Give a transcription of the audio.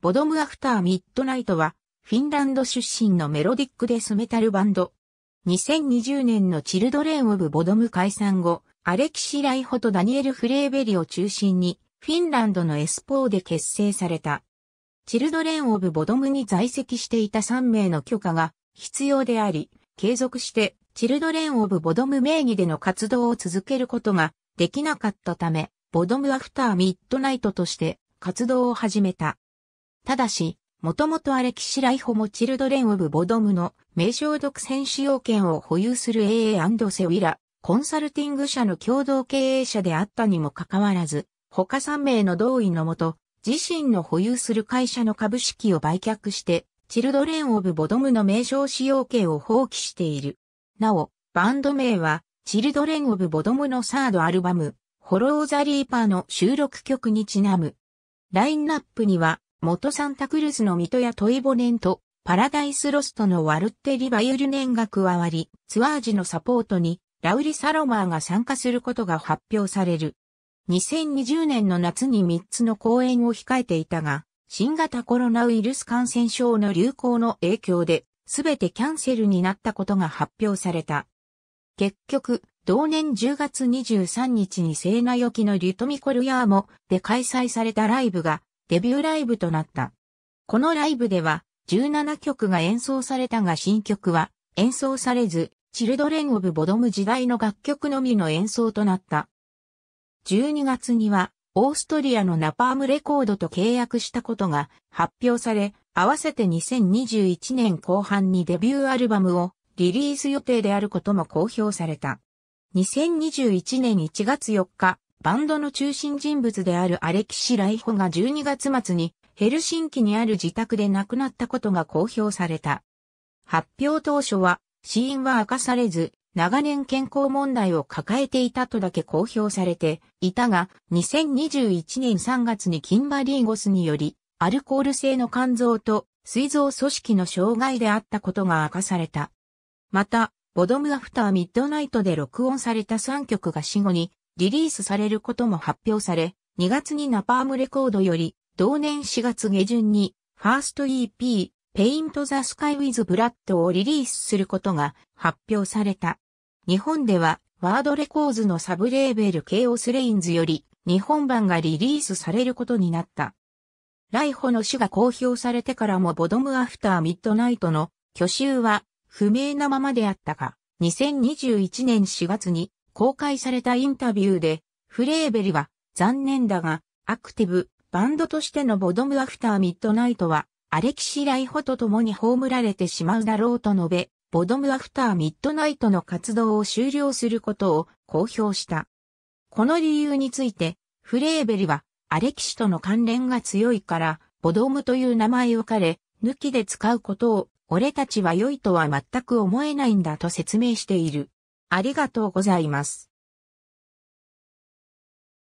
ボドムアフターミッドナイトは、フィンランド出身のメロディックデスメタルバンド。2020年のチルドレン・オブ・ボドム解散後、アレキシ・ライホとダニエル・フレーベリを中心に、フィンランドのエスポーで結成された。チルドレン・オブ・ボドムに在籍していた3名の許可が必要であり、継続して、チルドレン・オブ・ボドム名義での活動を続けることができなかったため、ボドム・アフター・ミッドナイトとして活動を始めた。ただし、もともとアレキシライホもチルドレン・オブ・ボドムの名称独占使用権を保有する AA& セウィラ、コンサルティング社の共同経営者であったにもかかわらず、他3名の同意のもと、自身の保有する会社の株式を売却して、チルドレン・オブ・ボドムの名称使用権を放棄している。なお、バンド名は、チルドレン・オブ・ボドムのサードアルバム、ホロー・ザ・リーパーの収録曲にちなむ。ラインナップには、元サンタクルスのミトやトイボネンと、パラダイスロストのワルッテリ・バユルネンが加わり、ツアー時のサポートに、ラウリ・サロマーが参加することが発表される。2020年の夏に3つの公演を控えていたが、新型コロナウイルス感染症の流行の影響で、すべてキャンセルになったことが発表された。結局、同年10月23日にセーナヨのリュトミコルヤーモで開催されたライブがデビューライブとなった。このライブでは17曲が演奏されたが新曲は演奏されず、チルドレン・オブ・ボドム時代の楽曲のみの演奏となった。12月には、オーストリアのナパームレコードと契約したことが発表され、合わせて2021年後半にデビューアルバムをリリース予定であることも公表された。2021年1月4日、バンドの中心人物であるアレキシ・ライホが12月末にヘルシンキにある自宅で亡くなったことが公表された。発表当初は死因は明かされず、長年健康問題を抱えていたとだけ公表されていたが、2021年3月にキンバリーゴスにより、アルコール性の肝臓と膵臓組織の障害であったことが明かされた。また、ボドムアフターミッドナイトで録音された3曲が死後にリリースされることも発表され、2月にナパームレコードより、同年4月下旬に、ファースト EP、Paint the Sky with Blood をリリースすることが発表された。日本では、ワードレコーズのサブレーベル k o スレインズより、日本版がリリースされることになった。ライホの種が公表されてからもボドムアフターミッドナイトの去就は不明なままであったが、2021年4月に公開されたインタビューで、フレーベルは、残念だが、アクティブ、バンドとしてのボドムアフターミッドナイトは、アレキシライホと共に葬られてしまうだろうと述べ、ボドムアフターミッドナイトの活動を終了することを公表した。この理由について、フレーベルは、アレキシとの関連が強いから、ボドムという名前を彼、抜きで使うことを、俺たちは良いとは全く思えないんだと説明している。ありがとうございます。